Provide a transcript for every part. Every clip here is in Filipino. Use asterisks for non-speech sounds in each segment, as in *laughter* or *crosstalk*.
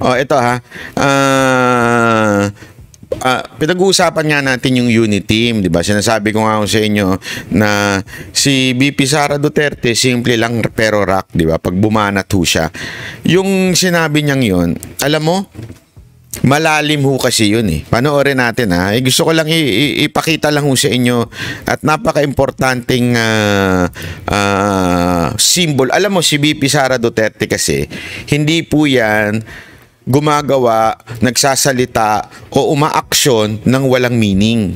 Oh, ito ha. Ah... Uh, uh, pinag-uusapan nga natin yung unit team, 'di ba? Sinasabi ko nga sa inyo na si BP Sara Duterte simple lang pero rock, 'di ba? Pag bumanat ho siya. Yung sinabi niyang 'yon, alam mo, Malalim ho kasi yun eh. Panoorin natin ha. Eh, gusto ko lang ipakita lang ho sa inyo at napaka-importanting uh, ah, uh, ah, symbol. Alam mo si BP Sara Duterte kasi hindi po yan gumagawa, nagsasalita, o umaaksyon ng walang meaning.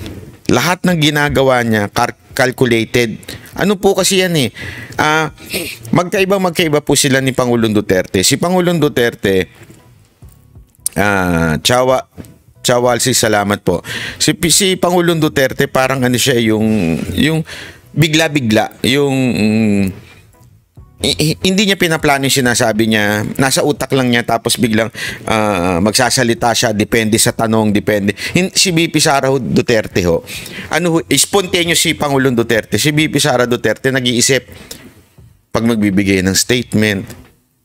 Lahat ng ginagawa niya, calculated. Ano po kasi yan eh. Uh, ah, magkaiba magkaiba po sila ni Pangulong Duterte. Si Pangulong Duterte, uh, Chawa, Chawal si salamat po. Si, si Pangulong Duterte parang ano siya yung yung bigla-bigla yung mm, hindi niya pinaplano yung sinasabi niya. Nasa utak lang niya tapos biglang uh, magsasalita siya depende sa tanong, depende. Si BP Sara Duterte ho, ano, spontaneous si Pangulong Duterte. Si BP Sara Duterte nag-iisip pag magbibigay ng statement,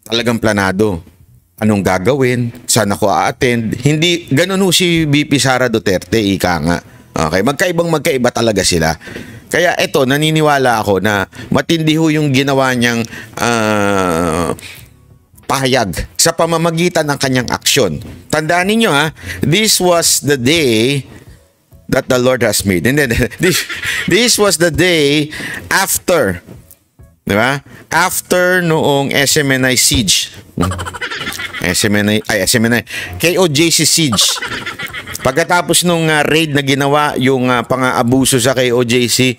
talagang planado. Anong gagawin? sana ko a-attend? Hindi, ganun ho si BP Sara Duterte, ika nga. Okay, magkaibang magkaiba talaga sila. Kaya ito, naniniwala ako na matindi ho yung ginawa niyang uh, pahayag sa pamamagitan ng kanyang aksyon. Tandaan ninyo ha, this was the day that the Lord has made. And then, *laughs* this, this was the day after Di ba? After noong SMNI siege. Hmm. SMNI, ay SMNI, KOJC siege. Pagkatapos nung uh, raid na ginawa yung uh, ah, pang-abuso sa KOJC,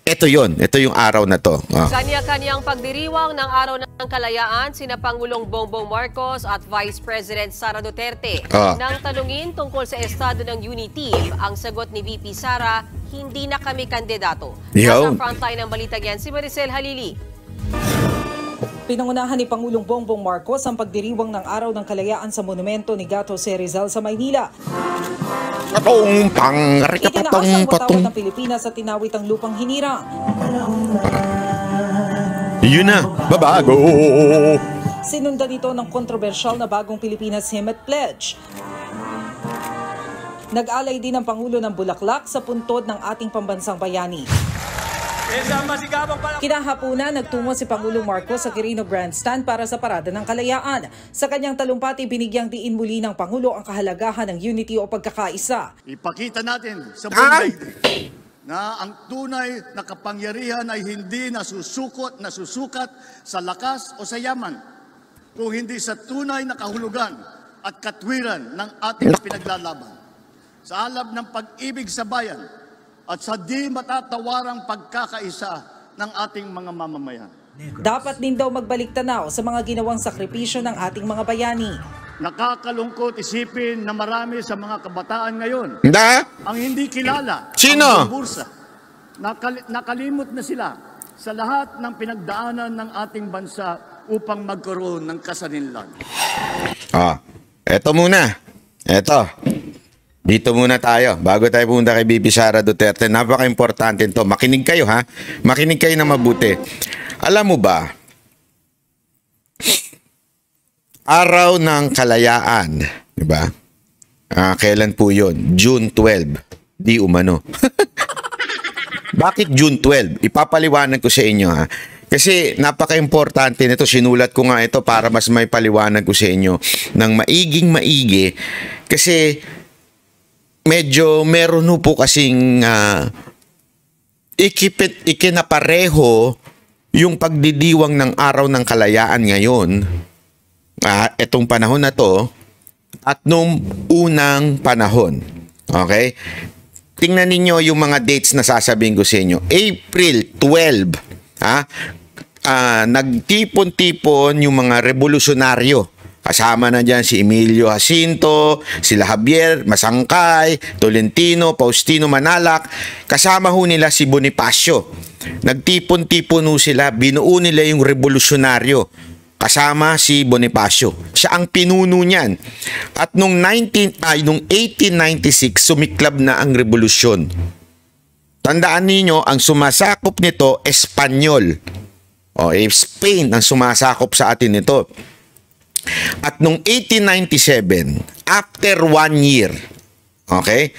ito yon, ito yung araw na to. Oh. Kanya-kanyang pagdiriwang ng Araw ng Kalayaan sina Pangulong Bongbong Marcos at Vice President Sara Duterte. Oh. Nang tanungin tungkol sa estado ng Unity, ang sagot ni VP Sara, hindi na kami kandidato. Yo. Nasa frontline ng balita yan si Maricel Halili. Pinangunahan ni Pangulong Bongbong Marcos ang pagdiriwang ng Araw ng Kalayaan sa monumento ni Gato C. Rizal sa Maynila. Katong pang Itinaas ang patawad ng Pilipinas sa tinawit ang lupang hinirang. Yun na, babago! Sinundan ito ng kontrobersyal na bagong Pilipinas Hemet Pledge. Nag-alay din ang Pangulo ng Bulaklak sa puntod ng ating pambansang bayani. Kinahapuna, nagtungo si Pangulong Marcos sa Quirino Grandstand para sa Parada ng Kalayaan. Sa kanyang talumpati, binigyang diin muli ng Pangulo ang kahalagahan ng unity o pagkakaisa. Ipakita natin sa buhay na ang tunay na kapangyarihan ay hindi nasusukot, nasusukat sa lakas o sa yaman, kung hindi sa tunay na kahulugan at katwiran ng ating pinaglalaban. Sa alab ng pag-ibig sa bayan, at sa di matatawarang pagkakaisa ng ating mga mamamayan. Dapat din daw magbalik tanaw sa mga ginawang sakripisyo ng ating mga bayani. Nakakalungkot isipin na marami sa mga kabataan ngayon da? ang hindi kilala Sino? ang bursa. Nakal- nakalimot na sila sa lahat ng pinagdaanan ng ating bansa upang magkaroon ng kasarinlan. Ah, eto muna. Eto. Dito muna tayo, bago tayo pumunta kay BP Sara Duterte. Napaka-importante ito. Makinig kayo ha. Makinig kayo na mabuti. Alam mo ba, Araw ng Kalayaan, di ba? Uh, kailan po yon? June 12. Di umano. *laughs* Bakit June 12? Ipapaliwanag ko sa inyo ha. Kasi napaka-importante nito. Sinulat ko nga ito para mas may paliwanag ko sa inyo ng maiging maigi. Kasi medyo meron ho po kasing uh, ikipit, ikinapareho yung pagdidiwang ng araw ng kalayaan ngayon, uh, ah, itong panahon na to, at nung unang panahon. Okay? Tingnan ninyo yung mga dates na sasabihin ko sa inyo. April 12, ha? Uh, nagtipon-tipon yung mga revolusyonaryo Kasama na dyan si Emilio Jacinto, sila Javier, Masangkay, Tolentino, Faustino Manalak. Kasama ho nila si Bonifacio. Nagtipon-tipon ho sila, binuo nila yung revolusyonaryo kasama si Bonifacio. Siya ang pinuno niyan. At nung 19 ay nung 1896 sumiklab na ang revolusyon. Tandaan ninyo, ang sumasakop nito Espanyol. O, eh, Spain ang sumasakop sa atin nito. At nung 1897, after one year, okay,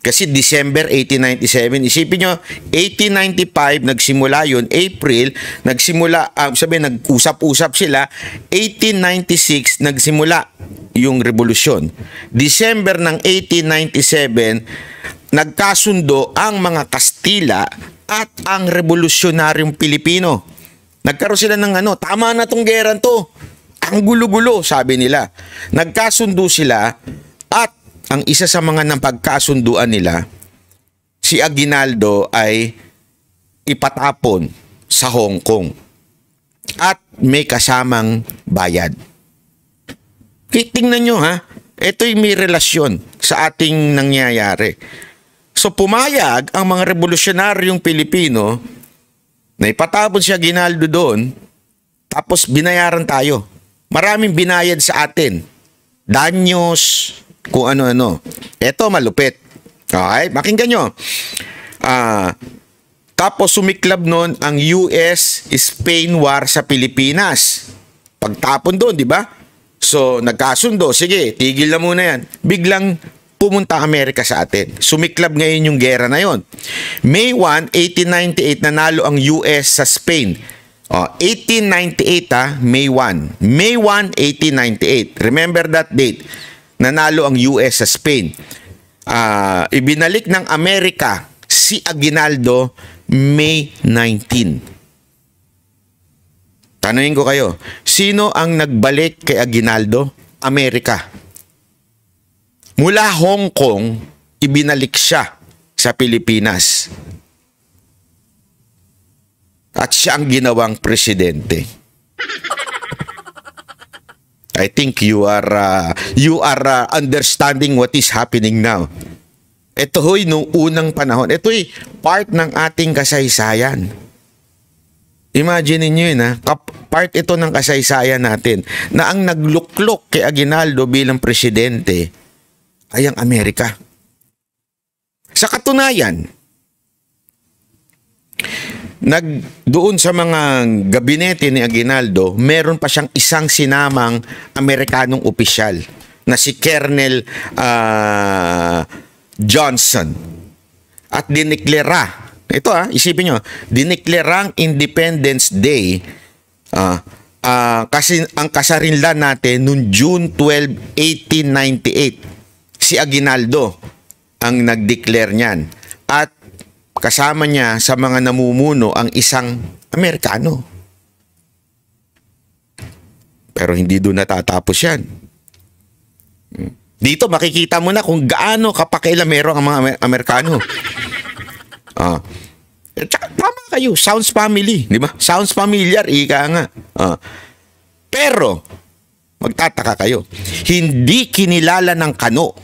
kasi December 1897, isipin nyo, 1895 nagsimula yun, April, nagsimula, uh, sabi, nag-usap-usap sila, 1896 nagsimula yung revolusyon. December ng 1897, nagkasundo ang mga Kastila at ang revolusyonaryong Pilipino. Nagkaroon sila ng ano, tama na tong geran to. Ang gulo-gulo, sabi nila. Nagkasundo sila at ang isa sa mga napagkasunduan nila, si Aguinaldo ay ipatapon sa Hong Kong at may kasamang bayad. Tingnan nyo ha, ito'y may relasyon sa ating nangyayari. So pumayag ang mga revolusyonaryong Pilipino na ipatapon si Aguinaldo doon, tapos binayaran tayo Maraming binayad sa atin. Danyos, kung ano-ano. Ito, malupit. Okay? Pakinggan nyo. Ah, uh, tapos sumiklab noon ang US-Spain war sa Pilipinas. Pagtapon doon, di ba? So, nagkasundo. Sige, tigil na muna yan. Biglang pumunta Amerika sa atin. Sumiklab ngayon yung gera na yon. May 1, 1898, nanalo ang US sa Spain Uh, 1898 ah, May 1. May 1, 1898. Remember that date. Nanalo ang US sa Spain. Uh, ibinalik ng Amerika si Aguinaldo May 19. Tanungin ko kayo, sino ang nagbalik kay Aguinaldo? Amerika. Mula Hong Kong, ibinalik siya sa Pilipinas. At siya ang ginawang presidente. I think you are uh, you are uh, understanding what is happening now. Ito ho'y nung unang panahon. Ito'y part ng ating kasaysayan. Imagine niyo yun Part ito ng kasaysayan natin na ang nagluklok kay Aguinaldo bilang presidente ay ang Amerika. Sa katunayan, nag doon sa mga gabinete ni Aguinaldo, meron pa siyang isang sinamang Amerikanong opisyal na si Colonel uh, ah, Johnson. At dineklara, ito ah, isipin nyo, dineklarang Independence Day ah, uh, kasi ang kasarinlan natin noong June 12, 1898. Si Aguinaldo ang nag-declare niyan. At kasama niya sa mga namumuno ang isang Amerikano. Pero hindi doon natatapos yan. Dito makikita mo na kung gaano kapakila kapakilamero ang mga Amer Amerikano. *laughs* Ah. Eh, tsaka, tama kayo, sounds family, di ba? Sounds familiar, ika nga. Ah. Pero, magtataka kayo, hindi kinilala ng kano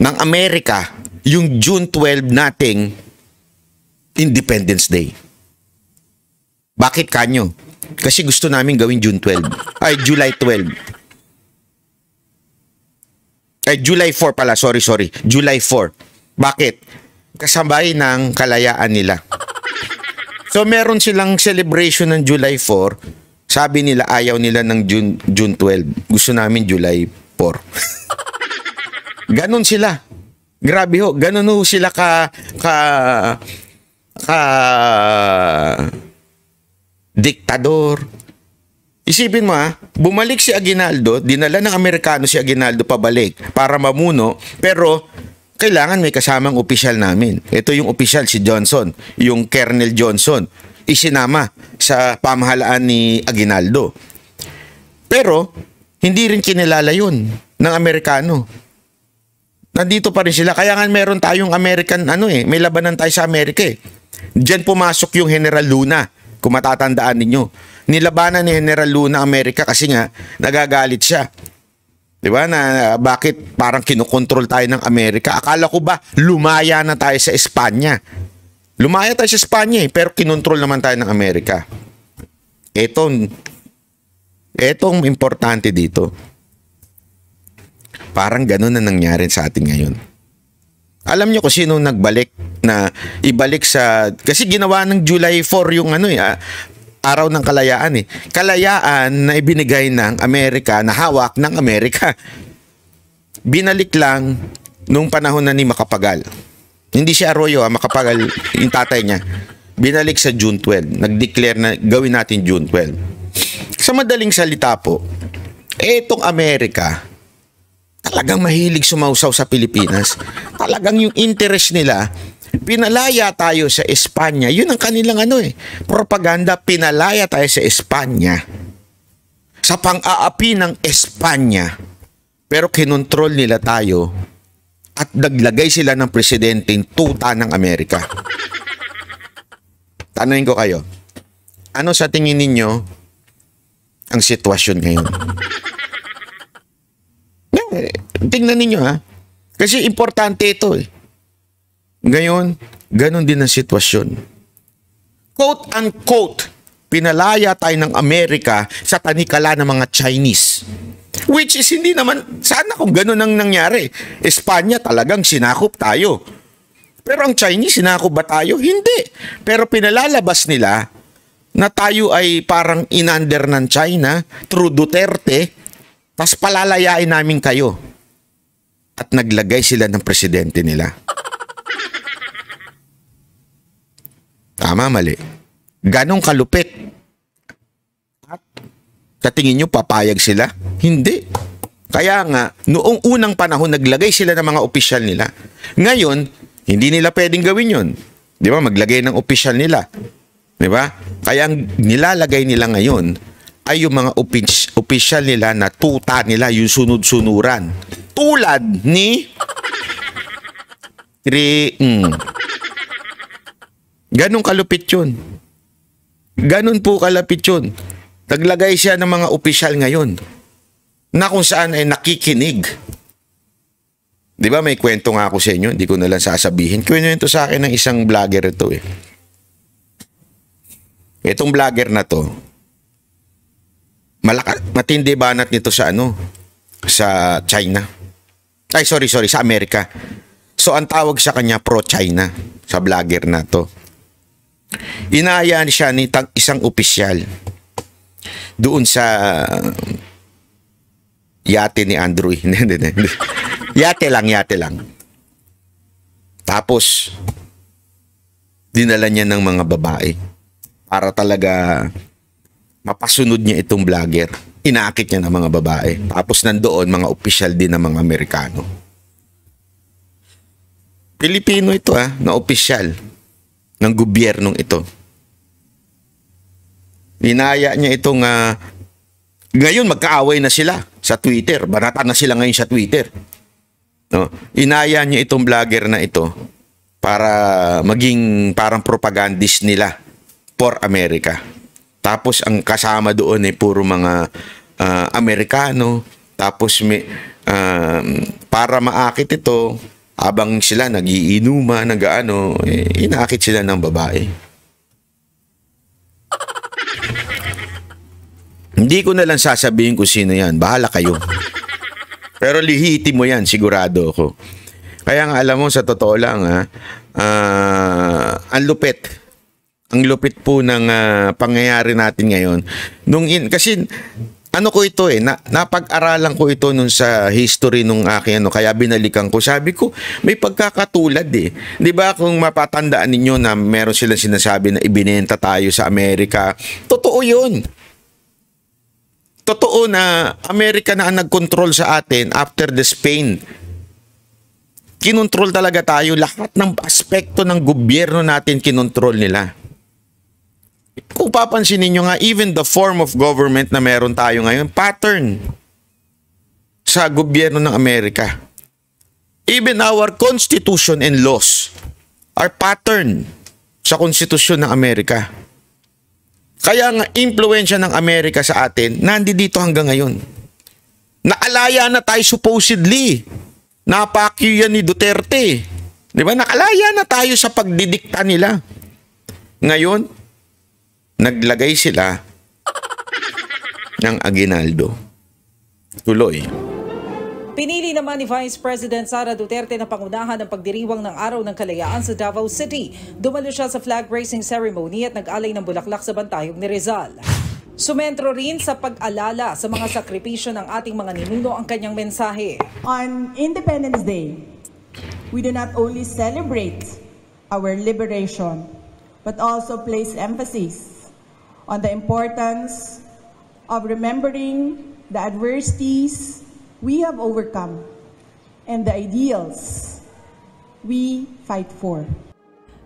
ng Amerika yung June 12 nating Independence Day. Bakit kanyo? Kasi gusto namin gawin June 12. Ay, July 12. Ay, July 4 pala. Sorry, sorry. July 4. Bakit? Kasabay ng kalayaan nila. So, meron silang celebration ng July 4. Sabi nila, ayaw nila ng June, June 12. Gusto namin July 4. *laughs* Ganon sila. Grabe ho, ganun ho sila ka ka ka diktador. Isipin mo ha, bumalik si Aguinaldo, dinala ng Amerikano si Aguinaldo pabalik para mamuno, pero kailangan may kasamang opisyal namin. Ito yung opisyal si Johnson, yung Colonel Johnson, isinama sa pamahalaan ni Aguinaldo. Pero hindi rin kinilala yun ng Amerikano nandito pa rin sila. Kaya nga meron tayong American, ano eh, may labanan tayo sa Amerika eh. Diyan pumasok yung General Luna, kung matatandaan ninyo. Nilabanan ni General Luna Amerika kasi nga nagagalit siya. 'Di ba? Na bakit parang kinokontrol tayo ng Amerika? Akala ko ba lumaya na tayo sa Espanya? Lumaya tayo sa Espanya eh, pero kinontrol naman tayo ng Amerika. Etong etong importante dito. Parang ganun na nangyari sa atin ngayon. Alam nyo kasi nung nagbalik na ibalik sa... Kasi ginawa ng July 4 yung ano eh, ah, araw ng kalayaan eh. Kalayaan na ibinigay ng Amerika, na hawak ng Amerika. Binalik lang nung panahon na ni Makapagal. Hindi si Arroyo, ah, Makapagal, yung tatay niya. Binalik sa June 12. Nag-declare na gawin natin June 12. Sa madaling salita po, etong Amerika, talagang mahilig sumausaw sa Pilipinas. Talagang yung interest nila, pinalaya tayo sa Espanya. Yun ang kanilang ano eh, propaganda, pinalaya tayo sa Espanya. Sa pang-aapi ng Espanya. Pero kinontrol nila tayo at naglagay sila ng presidenteng tuta ng Amerika. Tanayin ko kayo, ano sa tingin ninyo ang sitwasyon ngayon? tingnan ninyo ha. Kasi importante ito eh. Ngayon, ganun din ang sitwasyon. Quote-unquote, pinalaya tayo ng Amerika sa tanikala ng mga Chinese. Which is hindi naman, sana kung ganun ang nangyari. Espanya talagang sinakop tayo. Pero ang Chinese, sinakop ba tayo? Hindi. Pero pinalalabas nila na tayo ay parang inander ng China through Duterte tapos palalayain namin kayo. At naglagay sila ng presidente nila. Tama, mali. Ganong kalupit. At tatingin nyo papayag sila? Hindi. Kaya nga, noong unang panahon naglagay sila ng mga opisyal nila. Ngayon, hindi nila pwedeng gawin yun. Di ba? Maglagay ng opisyal nila. Di ba? Kaya ang nilalagay nila ngayon ay yung mga official nila na tuta nila yung sunod-sunuran. Tulad ni... Tri... Mm. Ganon kalupit yun. Ganon po kalapit yun. Naglagay siya ng mga official ngayon na kung saan ay nakikinig. Di ba may kwento nga ako sa inyo, hindi ko na lang sasabihin. Kwento sa akin ng isang vlogger ito eh. Itong vlogger na to, malaka, matindi banat nito sa ano, sa China. Ay, sorry, sorry, sa Amerika. So, ang tawag sa kanya, pro-China, sa vlogger na to. Inayaan siya ni isang opisyal doon sa yate ni Andrew. *laughs* yate lang, yate lang. Tapos, dinala niya ng mga babae para talaga mapasunod niya itong vlogger. Inaakit niya ng mga babae. Tapos nandoon mga official din ng mga Amerikano. Pilipino ito ah, na official ng gobyernong ito. Ninaya niya itong uh, ngayon magkaaway na sila sa Twitter. Barata na sila ngayon sa Twitter. No? Inaya niya itong vlogger na ito para maging parang propagandist nila for America. Tapos ang kasama doon ay puro mga uh, Amerikano. Tapos may, uh, para maakit ito, habang sila nagiinuma, nagaano, eh, inaakit sila ng babae. Hindi ko na lang sasabihin kung sino yan. Bahala kayo. Pero lihiti mo yan, sigurado ako. Kaya nga alam mo, sa totoo lang ha, uh, ang lupet ang lupit po ng uh, pangyayari natin ngayon. Nung in, kasi ano ko ito eh, na, napag-aralan ko ito nung sa history nung akin ano, kaya binalikan ko. Sabi ko, may pagkakatulad eh. 'Di ba kung mapatandaan ninyo na meron silang sinasabi na ibinenta tayo sa Amerika, totoo 'yun totoo na Amerika na ang nag-control sa atin after the Spain. Kinontrol talaga tayo. Lahat ng aspekto ng gobyerno natin kinontrol nila. Kung papansin ninyo nga, even the form of government na meron tayo ngayon, pattern sa gobyerno ng Amerika. Even our constitution and laws are pattern sa konstitusyon ng Amerika. Kaya nga impluensya ng Amerika sa atin, nandito hanggang ngayon. Naalaya na tayo supposedly. Napakyo yan ni Duterte. Di ba? Nakalaya na tayo sa pagdidikta nila. Ngayon, Naglagay sila ng aginaldo. Tuloy. Pinili naman ni Vice President Sara Duterte na pangunahan ang pagdiriwang ng Araw ng Kalayaan sa Davao City. Dumalo siya sa flag raising ceremony at nag-alay ng bulaklak sa bantayog ni Rizal. Sumentro rin sa pag-alala sa mga sakripisyo ng ating mga ninuno ang kanyang mensahe. On Independence Day, we do not only celebrate our liberation, but also place emphasis on the importance of remembering the adversities we have overcome and the ideals we fight for.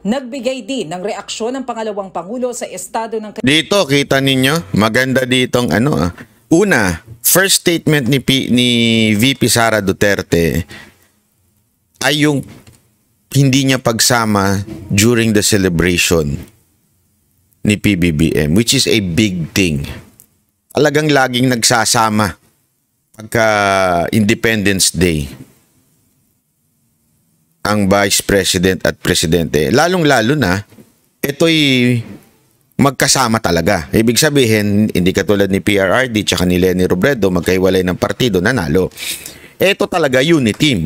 Nagbigay din ng reaksyon ng pangalawang pangulo sa estado ng Dito kita ninyo, maganda ditong ano ah. Una, first statement ni P, ni VP Sara Duterte ay yung hindi niya pagsama during the celebration ni PBBM which is a big thing. Alagang laging nagsasama pagka Independence Day ang Vice President at Presidente. Lalong-lalo na ito'y magkasama talaga. Ibig sabihin, hindi katulad ni PRRD tsaka ni Lenny Robredo magkaiwalay ng partido, nanalo. Ito talaga unity team.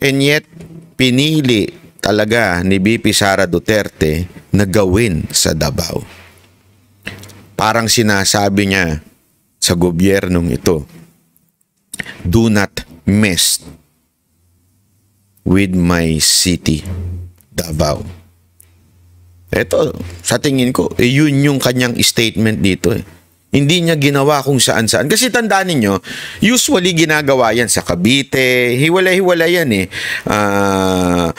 And yet, pinili talaga ni BP Sara Duterte na gawin sa Davao. Parang sinasabi niya sa gobyernong ito, Do not mess with my city, Davao. Ito, sa tingin ko, eh, yun yung kanyang statement dito eh. Hindi niya ginawa kung saan-saan. Kasi tandaan ninyo, usually ginagawa yan sa Cavite, hiwalay-hiwalay yan eh. Uh,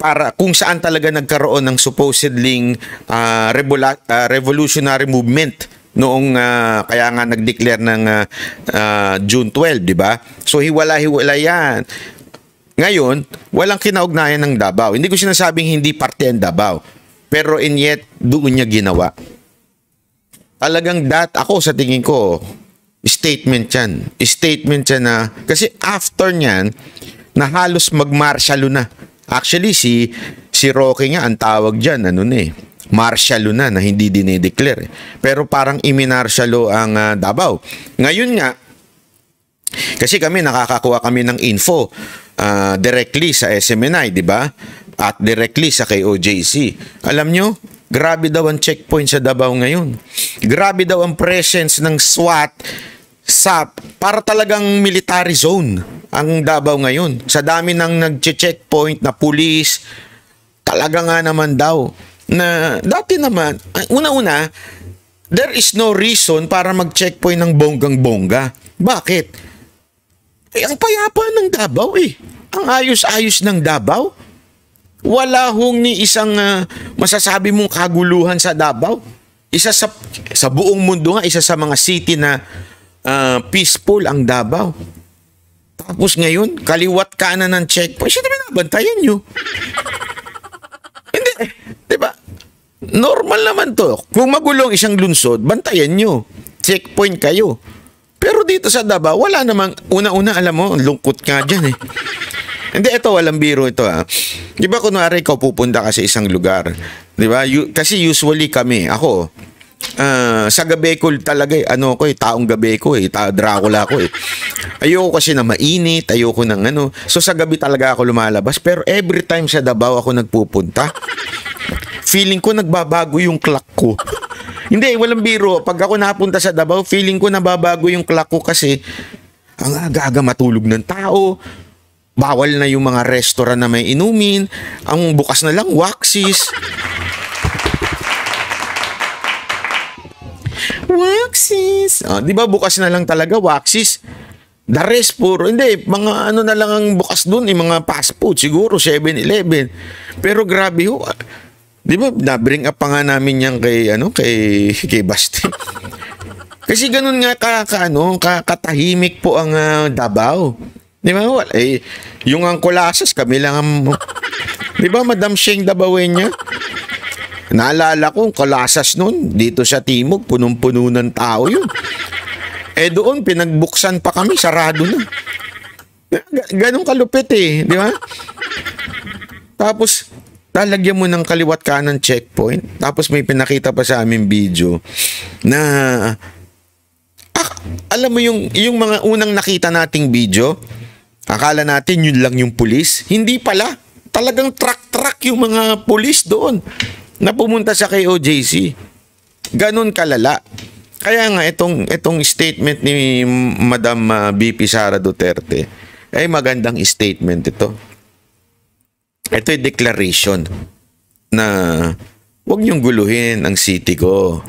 para kung saan talaga nagkaroon ng supposedly uh, ah, revol- uh, ah, revolutionary movement noong uh, kaya nga nag-declare ng uh, uh, June 12, di ba? So hiwala-hiwala yan. Ngayon, walang kinaugnayan ng Davao. Hindi ko sinasabing hindi parte ang Davao. Pero in yet, doon niya ginawa. Talagang dat, ako sa tingin ko, statement yan. Statement yan na, kasi after niyan, na halos magmarsyalo na Actually, si, si Rocky nga, ang tawag dyan, ano na eh, martial na na hindi dinedeclare. Pero parang iminartial ang uh, Davao. Ngayon nga, kasi kami nakakakuha kami ng info uh, directly sa SMNI, di ba? At directly sa KOJC. Alam nyo, grabe daw ang checkpoint sa Davao ngayon. Grabe daw ang presence ng SWAT sa para talagang military zone ang Davao ngayon. Sa dami ng nagche-checkpoint na pulis, talaga nga naman daw na dati naman, una-una, there is no reason para mag-checkpoint ng bonggang-bongga. Bakit? Eh, ang payapa ng Davao eh. Ang ayos-ayos ng Davao. Wala hong ni isang uh, masasabi mong kaguluhan sa Davao. Isa sa, sa buong mundo nga, isa sa mga city na uh, peaceful ang Davao. Tapos ngayon, kaliwat kanan ng checkpoint. Sino binabantayan nyo? Hindi, di ba? Normal naman to. Kung magulong isang lunsod, bantayan nyo. Checkpoint kayo. Pero dito sa Davao, wala namang, una-una alam mo, lungkot nga dyan eh. Hindi, ito, walang biro ito ah. Di ba kunwari ikaw pupunta ka sa isang lugar? Di ba? kasi usually kami, ako, Uh, sa gabi ko talaga eh. Ano ko eh, taong gabi ko eh. Ta Dracula ko eh. Ayoko kasi na mainit, ayoko ng ano. So sa gabi talaga ako lumalabas. Pero every time sa Davao ako nagpupunta, feeling ko nagbabago yung clock ko. Hindi, walang biro. Pag ako napunta sa Davao, feeling ko nababago yung clock ko kasi ang aga-aga matulog ng tao. Bawal na yung mga restaurant na may inumin. Ang bukas na lang, waxes. Waxis. Oh, ah, di ba bukas na lang talaga waxis? The rest puro, hindi, mga ano na lang ang bukas doon, yung mga passport siguro 7-Eleven. Pero grabe ho, ah, di ba, na-bring up pa nga namin 'yang kay, ano, kay, kay Basti. *laughs* Kasi ganun nga ka, ka ano, ka, po ang uh, Davao. Di ba? Wala, eh, yung ang Colasas, kami lang ang... di ba, Madam Sheng Dabawenya? Naalala ko, kalasas noon, dito sa Timog, punong-puno ng tao yun. Eh doon, pinagbuksan pa kami, sarado na. G- ganong kalupit eh, di ba? Tapos, lalagyan mo ng kaliwat kanan checkpoint. Tapos may pinakita pa sa aming video na ah, alam mo yung yung mga unang nakita nating video, akala natin yun lang yung pulis. Hindi pala. Talagang truck-truck yung mga pulis doon na pumunta siya kay OJC. Ganun kalala. Kaya nga itong itong statement ni Madam ah, BP Sara Duterte ay magandang statement ito. Ito ay declaration na huwag niyong guluhin ang city ko.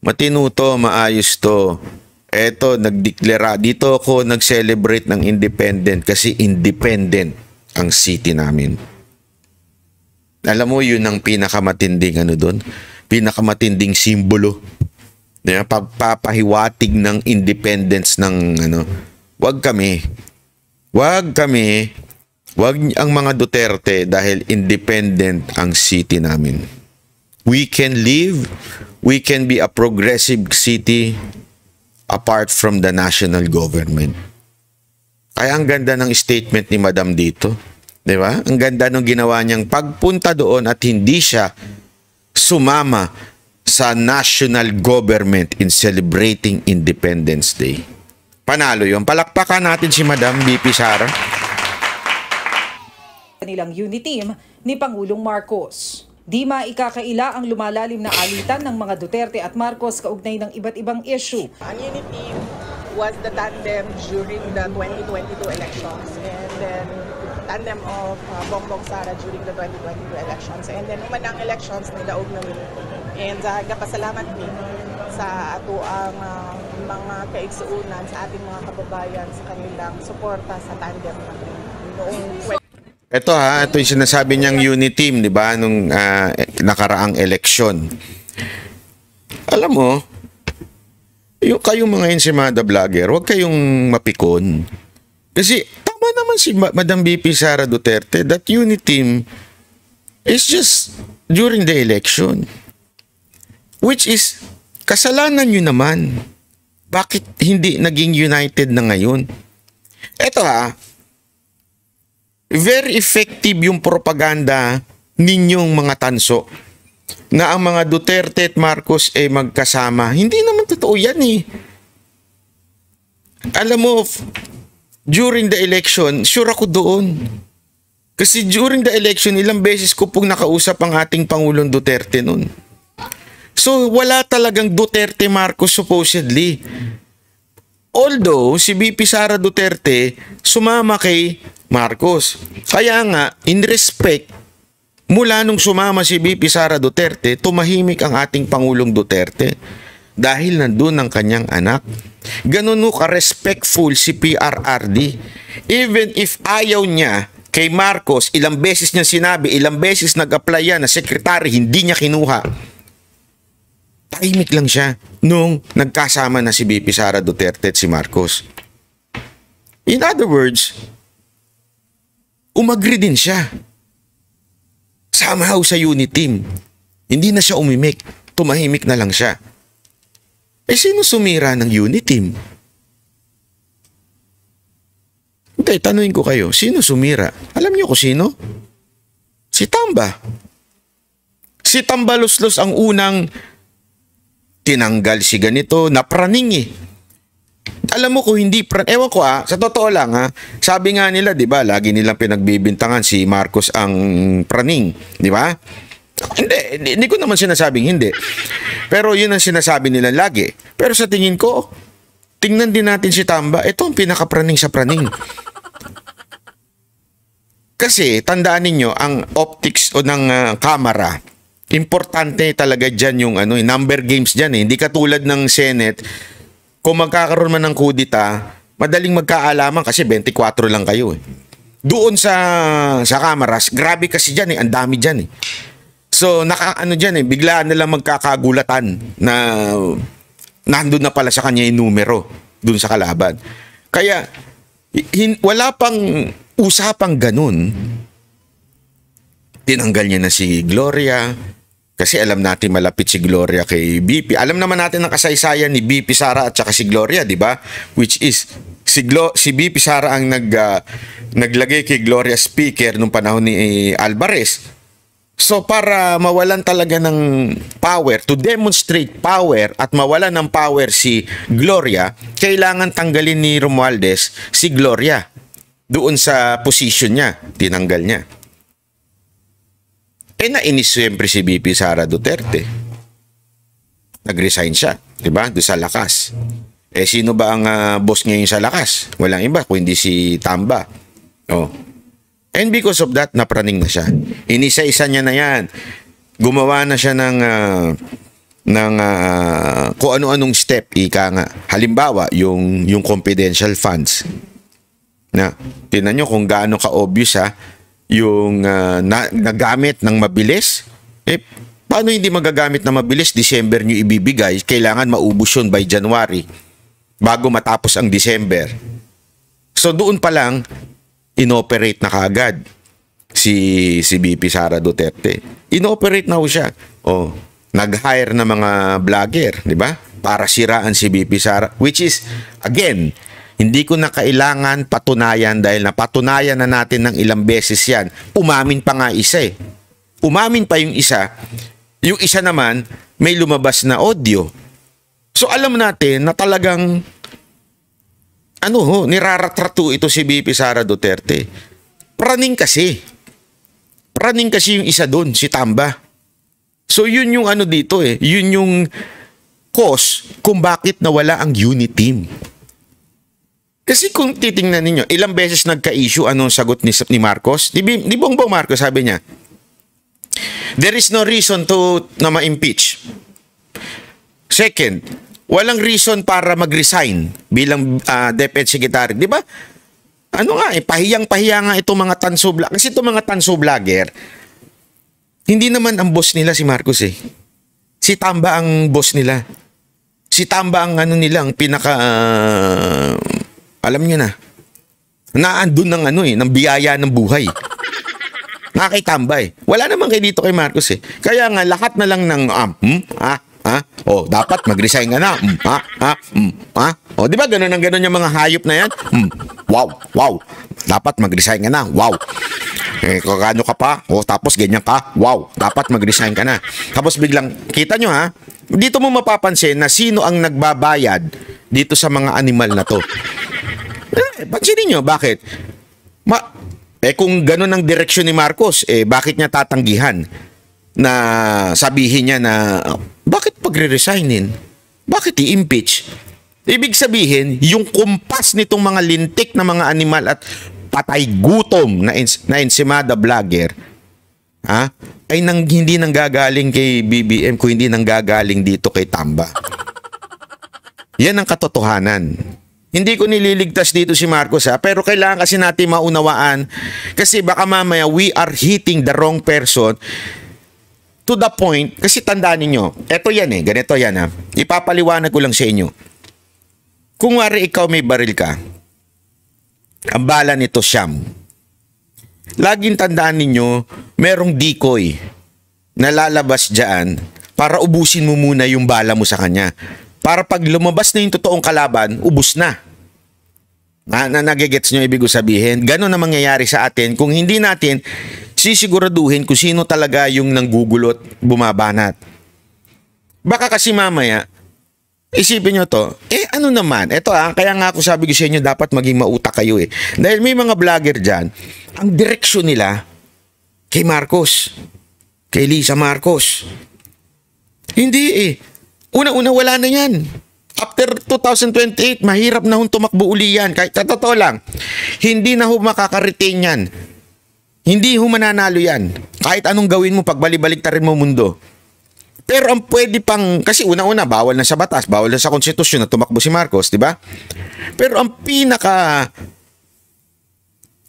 Matino to, maayos to. Eto, nagdeklara. Dito ako nag-celebrate ng independent kasi independent ang city namin. Alam mo, yun ang pinakamatinding ano doon, pinakamatinding simbolo. Yeah, pagpapahiwatig ng independence ng ano. Wag kami. Wag kami. Wag ang mga Duterte dahil independent ang city namin. We can live, we can be a progressive city apart from the national government. Kaya ang ganda ng statement ni Madam dito 'Di ba? Ang ganda ng ginawa niyang pagpunta doon at hindi siya sumama sa national government in celebrating Independence Day. Panalo 'yon. Palakpakan natin si Madam BP Sara. Kanilang unity team ni Pangulong Marcos. Di maikakaila ang lumalalim na alitan ng mga Duterte at Marcos kaugnay ng iba't ibang issue. Ang unity was the tandem during the 2022 elections and then tandem of uh, Bongbong Sara during the 2022 elections. And then, naman ang elections, nidaog na win. And uh, nagpasalamat ni sa ato ang uh, mga kaigsuunan sa ating mga kababayan sa kanilang suporta sa tandem na noong ito ha, ito yung sinasabi niyang unity team, di ba, nung uh, nakaraang eleksyon. Alam mo, yung kayong mga ensimada vlogger, huwag kayong mapikon. Kasi tama naman si Madam BP Sara Duterte that unity team is just during the election. Which is, kasalanan niyo naman. Bakit hindi naging united na ngayon? Eto ha, very effective yung propaganda ninyong mga tanso na ang mga Duterte at Marcos ay magkasama. Hindi naman totoo yan eh. Alam mo, during the election, sure ako doon. Kasi during the election, ilang beses ko pong nakausap ang ating Pangulong Duterte noon. So wala talagang Duterte Marcos supposedly. Although si BP Sara Duterte sumama kay Marcos. Kaya nga, in respect, mula nung sumama si BP Sara Duterte, tumahimik ang ating Pangulong Duterte dahil nandun ang kanyang anak ganun ka respectful si PRRD. Even if ayaw niya kay Marcos, ilang beses niya sinabi, ilang beses nag-apply yan na sekretary, hindi niya kinuha. Tahimik lang siya nung nagkasama na si BP Sara Duterte at si Marcos. In other words, umagri din siya. Somehow sa unit team. Hindi na siya umimik. Tumahimik na lang siya. Eh sino sumira ng unit team? Hindi, tanuin ko kayo, sino sumira? Alam niyo ko sino? Si Tamba. Si Tambaluslos ang unang tinanggal si ganito, napraning eh. Alam mo ko hindi pran ewan ko ah, sa totoo lang ha. Ah, sabi nga nila, 'di ba, lagi nilang pinagbibintangan si Marcos ang praning, 'di ba? Hindi, hindi, hindi ko naman sinasabing hindi. Pero yun ang sinasabi nila lagi. Pero sa tingin ko, tingnan din natin si Tamba, ito ang pinakapraning sa praning. Kasi tandaan ninyo, ang optics o ng uh, camera, importante talaga dyan yung ano, eh, number games dyan eh. Hindi katulad ng Senate, kung magkakaroon man ng kudita, madaling magkaalaman kasi 24 lang kayo eh. Doon sa sa cameras, grabe kasi dyan eh, ang dami dyan eh. So nakaano diyan eh biglaan na lang magkakagulatan na nandoon na pala sa kanya yung numero doon sa kalaban. Kaya hin, wala pang usapang ganun. Tinanggal niya na si Gloria kasi alam natin malapit si Gloria kay BP. Alam naman natin ang kasaysayan ni BP Sara at saka si Gloria, di ba? Which is si Glo si BP Sara ang nag uh, naglagay kay Gloria speaker nung panahon ni eh, Alvarez So para mawalan talaga ng power, to demonstrate power at mawalan ng power si Gloria, kailangan tanggalin ni Romualdez si Gloria doon sa position niya, tinanggal niya. Eh nainis siyempre si BP Sara Duterte. Nagresign siya, 'di ba? Doon sa lakas. Eh sino ba ang uh, boss ngayon sa lakas? Walang iba kundi si Tamba. Oh. And because of that, napraning na siya. Inisa-isa niya na yan. Gumawa na siya ng, uh, ng uh, kung ano-anong step, ika nga. Halimbawa, yung, yung confidential funds. Na, tinan nyo kung gaano ka-obvious ha, yung uh, na, nagamit ng mabilis, eh, paano hindi magagamit na mabilis? December nyo ibibigay, kailangan maubos yun by January bago matapos ang December. So doon pa lang, inoperate na kagad si si BP Sara Duterte. Inoperate na ho siya. Oh, nag-hire ng mga vlogger, di ba? Para siraan si BP Sara, which is again, hindi ko na kailangan patunayan dahil napatunayan na natin ng ilang beses yan. Umamin pa nga isa eh. Umamin pa yung isa. Yung isa naman, may lumabas na audio. So alam natin na talagang ano ho, niraratrato ito si BP Sara Duterte. Praning kasi. Praning kasi yung isa doon, si Tamba. So yun yung ano dito eh, yun yung cause kung bakit nawala ang unit team. Kasi kung titingnan ninyo, ilang beses nagka-issue anong sagot ni, ni Marcos? Di, di Bongbong Marcos sabi niya, There is no reason to na ma-impeach. Second, walang reason para mag-resign bilang uh, ah, DepEd Secretary. Di ba? Ano nga eh, pahiyang-pahiya nga itong mga tanso vlogger. Kasi itong mga tanso vlogger, hindi naman ang boss nila si Marcos eh. Si Tamba ang boss nila. Si Tamba ang ano nila, ang pinaka, uh, alam niyo na, naandun ng ano eh, ng biyaya ng buhay. Nakakitamba eh. Wala naman kay dito kay Marcos eh. Kaya nga, lahat na lang ng, um, hmm, ah, Ha? O, oh, dapat mag-resign ka na. Mm, ha? Ha? Mm, ha? O, oh, di ba ganun ang ganun yung mga hayop na yan? Mm, wow, wow. Dapat mag-resign ka na. Wow. Eh, kagano ka pa? O, oh, tapos ganyan ka. Wow. Dapat mag-resign ka na. Tapos biglang, kita nyo ha? Dito mo mapapansin na sino ang nagbabayad dito sa mga animal na to. Eh, pansinin nyo, bakit? Ma eh kung ganun ang direksyon ni Marcos, eh bakit niya tatanggihan? na sabihin niya na bakit pagre-resignin? Bakit i-impeach? Ibig sabihin, yung kumpas nitong mga lintik na mga animal at patay gutom na, ens- na ensimada vlogger, ha? ay nang, hindi nang gagaling kay BBM kung hindi nang gagaling dito kay Tamba. Yan ang katotohanan. Hindi ko nililigtas dito si Marcos ha, pero kailangan kasi natin maunawaan kasi baka mamaya we are hitting the wrong person to the point, kasi tandaan ninyo, eto yan eh, ganito yan ha. Ah. Ipapaliwanag ko lang sa inyo. Kung wari ikaw may baril ka, ang bala nito siyam. Laging tandaan ninyo, merong decoy na lalabas dyan para ubusin mo muna yung bala mo sa kanya. Para pag lumabas na yung totoong kalaban, ubus na. Na, na nagigets nyo ibig sabihin. Ganon na mangyayari sa atin kung hindi natin sisiguraduhin kung sino talaga yung nanggugulot bumabanat. Baka kasi mamaya, Isipin nyo to, eh ano naman, ito ah, kaya nga ako sabi ko sa inyo, dapat maging mautak kayo eh. Dahil may mga vlogger dyan, ang direksyon nila kay Marcos, kay Lisa Marcos. Hindi eh. Una-una wala na yan. After 2028, mahirap na hong tumakbo uli yan. Kahit sa totoo lang, hindi na ho makaka yan. Hindi ho mananalo yan. Kahit anong gawin mo, pagbalibalik ta rin mo mundo. Pero ang pwede pang, kasi una-una, bawal na sa batas, bawal na sa konstitusyon na tumakbo si Marcos, di ba? Pero ang pinaka,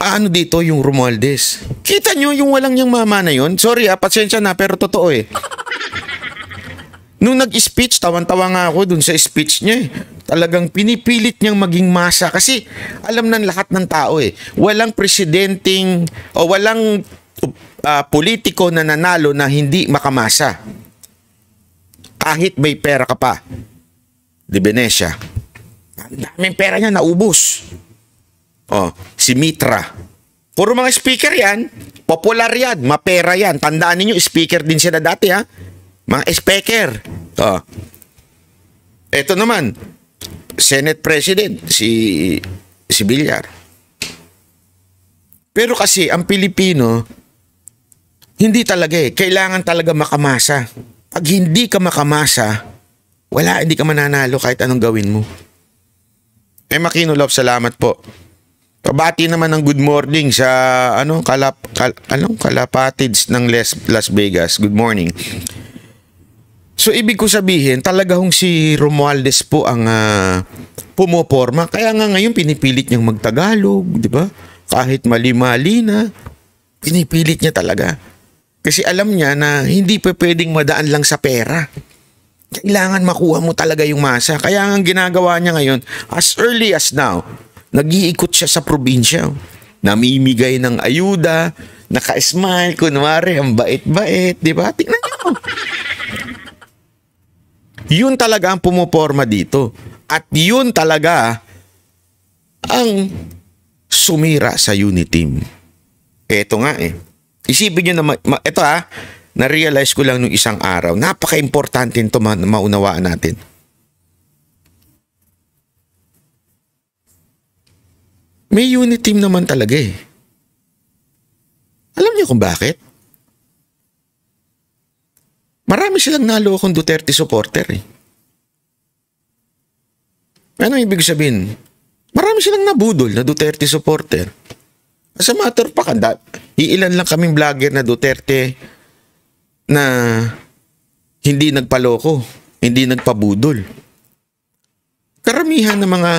ano dito, yung Romualdez. Kita nyo yung walang niyang mama na yun? Sorry ha, ah, pasensya na, pero totoo eh. Nung nag-speech, tawan-tawa nga ako dun sa speech niya eh. Talagang pinipilit niyang maging masa kasi alam ng lahat ng tao eh. Walang presidenting o walang uh, politiko na nanalo na hindi makamasa. Kahit may pera ka pa. Di Benesia. Ang pera niya naubos. Oh, si Mitra. Puro mga speaker yan. Popular yan. Mapera yan. Tandaan niyo speaker din siya na dati ha mga speaker. Oh. Ito naman, Senate President, si, si Villar. Pero kasi ang Pilipino, hindi talaga eh. Kailangan talaga makamasa. Pag hindi ka makamasa, wala, hindi ka mananalo kahit anong gawin mo. Eh Makinolop, salamat po. Pabati naman ng good morning sa ano kalap kal, anong kalapatids ng Las, Las Vegas. Good morning. So ibig ko sabihin, talaga hong si Romualdez po ang uh, ah, pumoporma. Kaya nga ngayon pinipilit niyang magtagalog, di ba? Kahit mali-mali na, pinipilit niya talaga. Kasi alam niya na hindi pa pwedeng madaan lang sa pera. Kailangan makuha mo talaga yung masa. Kaya ang ginagawa niya ngayon, as early as now, nag-iikot siya sa probinsya. Namimigay ng ayuda, naka-smile, kunwari, ang bait-bait, di ba? Tingnan niyo. Yun talaga ang pumuporma dito. At yun talaga ang sumira sa unit team. Eto nga eh. Isipin nyo na, ma- ma- eto ah, na-realize ko lang nung isang araw. Napaka-importante ito ma- maunawaan natin. May unit team naman talaga eh. Alam niyo kung bakit? Marami silang nalokong Duterte supporter eh. Ano ibig sabihin? Marami silang nabudol na Duterte supporter. As a matter of fact, iilan lang kaming vlogger na Duterte na hindi nagpaloko, hindi nagpabudol. Karamihan ng mga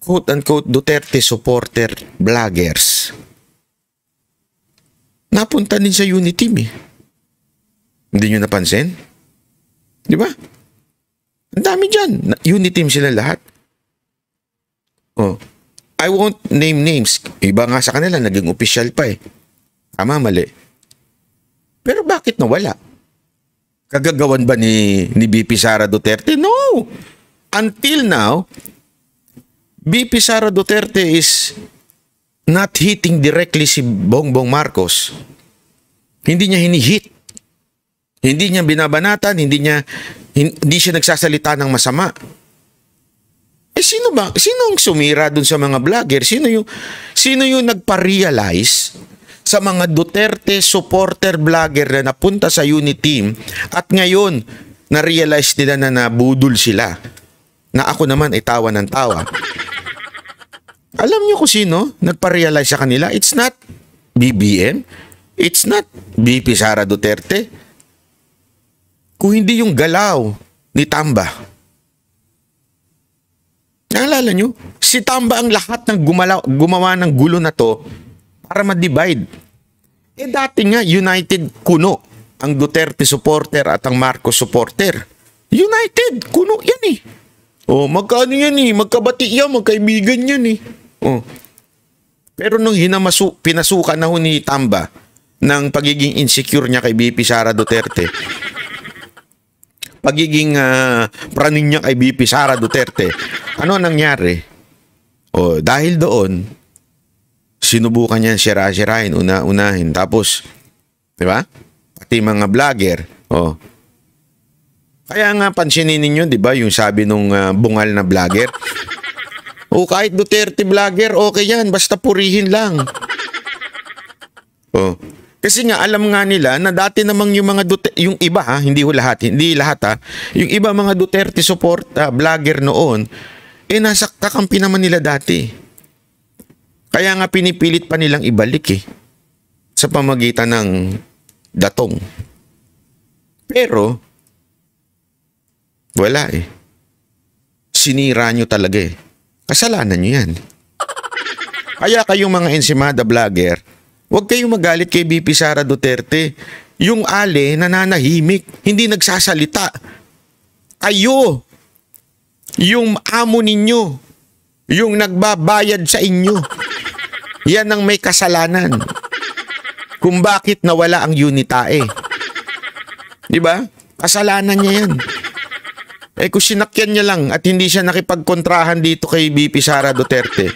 quote-unquote Duterte supporter vloggers napunta din sa unity team eh. Hindi nyo napansin? Di ba? Ang dami dyan. Unity team sila lahat. Oh. I won't name names. Iba nga sa kanila, naging official pa eh. Tama, mali. Pero bakit nawala? Kagagawan ba ni, ni BP Sara Duterte? No! Until now, BP Sara Duterte is not hitting directly si Bongbong Marcos. Hindi niya hinihit hindi niya binabanatan, hindi niya hindi siya nagsasalita ng masama. Eh sino ba? Sino ang sumira dun sa mga vlogger? Sino yung sino yung nagpa-realize sa mga Duterte supporter vlogger na napunta sa Unity team at ngayon na-realize nila na nabudol sila na ako naman ay tawa ng tawa. Alam niyo kung sino nagpa-realize sa kanila? It's not BBM. It's not BP Sara Duterte kung hindi yung galaw ni Tamba. Naalala nyo? Si Tamba ang lahat ng gumalaw, gumawa ng gulo na to para ma-divide. Eh dati nga, United Kuno ang Duterte supporter at ang Marcos supporter. United, kuno yan eh. Oh, magkaano yan eh, magkabati yan, magkaibigan yan eh. Oh. Pero nung hinamasu, pinasukan na ho ni Tamba ng pagiging insecure niya kay BP Sara Duterte, pagiging uh, ah, praning niya kay BP Sara Duterte. Ano nangyari? O, dahil doon, sinubukan niya sira-sirain, una-unahin. Tapos, di ba? Pati mga vlogger. O, kaya nga pansinin ninyo, di ba, yung sabi nung uh, bungal na vlogger. O kahit Duterte vlogger, okay yan. Basta purihin lang. O, kasi nga alam nga nila na dati namang yung mga Duterte, yung iba ha, hindi ho lahat, hindi lahat ha, yung iba mga Duterte support uh, vlogger noon, eh nasa kakampi naman nila dati. Kaya nga pinipilit pa nilang ibalik eh sa pamagitan ng datong. Pero, wala eh. Sinira nyo talaga eh. Kasalanan nyo yan. Kaya kayong mga ensimada vlogger, Huwag kayong magalit kay BP Sara Duterte. Yung ale nananahimik, hindi nagsasalita. Ayo! yung amo ninyo, yung nagbabayad sa inyo, yan ang may kasalanan. Kung bakit nawala ang unitae. Di ba? Kasalanan niya yan. Eh kung sinakyan niya lang at hindi siya nakipagkontrahan dito kay BP Sara Duterte,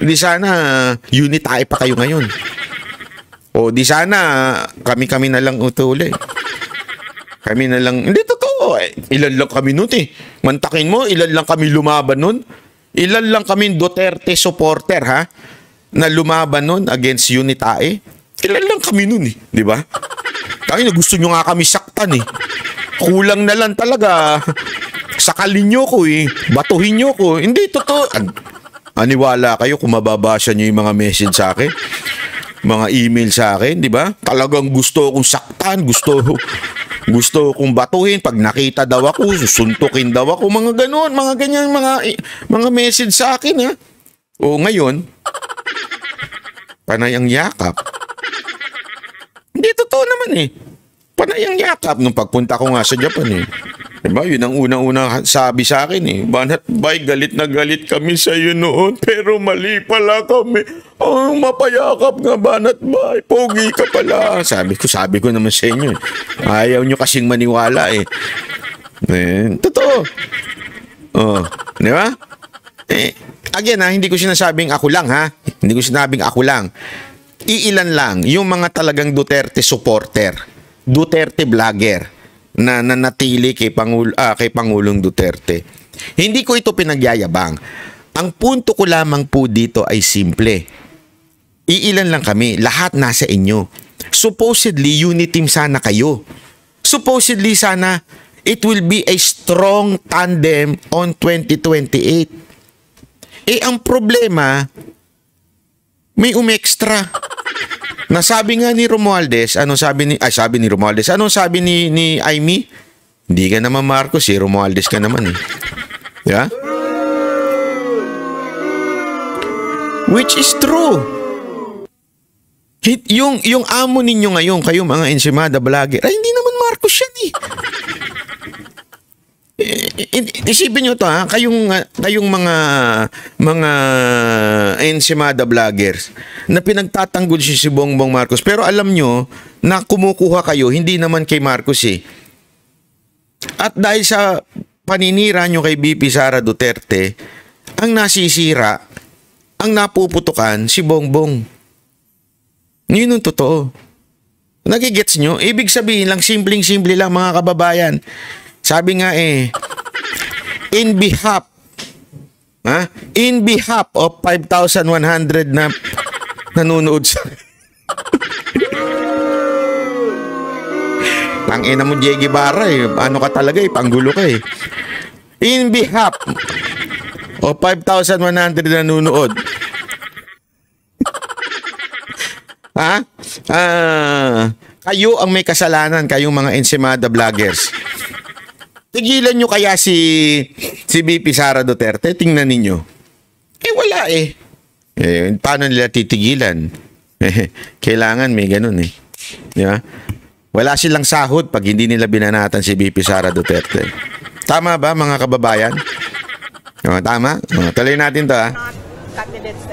hindi sana unitae pa kayo ngayon. O di sana, kami-kami na lang utuli. Kami na lang, hindi totoo. Eh, ilan lang kami nun eh. Mantakin mo, ilan lang kami lumaban nun. Ilan lang kami Duterte supporter ha? Na lumaban nun against Unitae. Eh? Ilan lang kami nun eh, di ba? Kaya na gusto nyo nga kami saktan eh. Kulang na lang talaga. Sakalin nyo ko eh. Batuhin nyo ko. Hindi, totoo. An- aniwala kayo kung mababasa nyo yung mga message sa akin mga email sa akin, di ba? Talagang gusto kong saktan, gusto gusto kong batuhin pag nakita daw ako, susuntukin daw ako, mga ganoon, mga ganyan mga mga message sa akin ha. O ngayon, panay ang yakap. Hindi totoo naman eh. Panay ang yakap nung pagpunta ko nga sa Japan eh. Diba, yun ang unang-unang sabi sa akin eh. Banat bay, galit na galit kami sa iyo noon, pero mali pala kami. Ang oh, mapayakap nga, banat bay, pogi ka pala. Sabi ko, sabi ko naman sa inyo. Eh. Ayaw nyo kasing maniwala eh. eh totoo. Oh, di ba? Eh, again ha, hindi ko sinasabing ako lang ha. Hindi ko sinasabing ako lang. Iilan lang yung mga talagang Duterte supporter. Duterte vlogger na nanatili kay, Pangulo ah, kay Pangulong Duterte. Hindi ko ito pinagyayabang. Ang punto ko lamang po dito ay simple. Iilan lang kami, lahat nasa inyo. Supposedly, unity team sana kayo. Supposedly sana, it will be a strong tandem on 2028. Eh, ang problema, may umextra. Nasabi nga ni Romualdez, anong sabi ni, ay sabi ni Romualdez, anong sabi ni, ni Aimee? Hindi ka naman Marcos si eh. Romualdez ka naman eh. Yeah? Which is true. Hit, yung, yung amo ninyo ngayon, kayo mga ensimada vlogger, ay hindi naman Marcos yan eh isipin niyo to ha, kayong ah, kayong mga mga ensimada vloggers na pinagtatanggol si si Bongbong Marcos. Pero alam niyo na kumukuha kayo hindi naman kay Marcos eh. At dahil sa paninira nyo kay BP Sara Duterte, ang nasisira, ang napuputukan si Bongbong. Yun ang totoo. Nagigets nyo? Ibig sabihin lang, simpleng-simple lang mga kababayan. Sabi nga eh, in behalf, ha? in behalf of 5,100 na nanonood sa... Tangina mo, J. Guevara eh. Ano ka talaga eh, panggulo ka eh. In behalf o 5,100 nanonood. ha? Ah, kayo ang may kasalanan, kayong mga ensimada vloggers. Tigilan nyo kaya si, si BP Sara Duterte? Tingnan ninyo. Eh, wala eh. eh paano nila titigilan? Eh, kailangan may ganun eh. Di ba? Wala silang sahod pag hindi nila binanatan si BP Sara Duterte. Tama ba mga kababayan? O, oh, tama? Oh, tuloy natin to ha. Ah. Candidates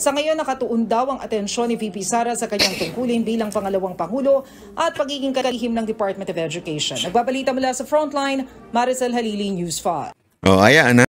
sa ngayon, nakatuon daw ang atensyon ni VP Sara sa kanyang tungkulin bilang pangalawang Pangulo at pagiging kalihim ng Department of Education. Nagbabalita mula sa Frontline, Maricel Halili News 5. Oh, ayan na. Ah.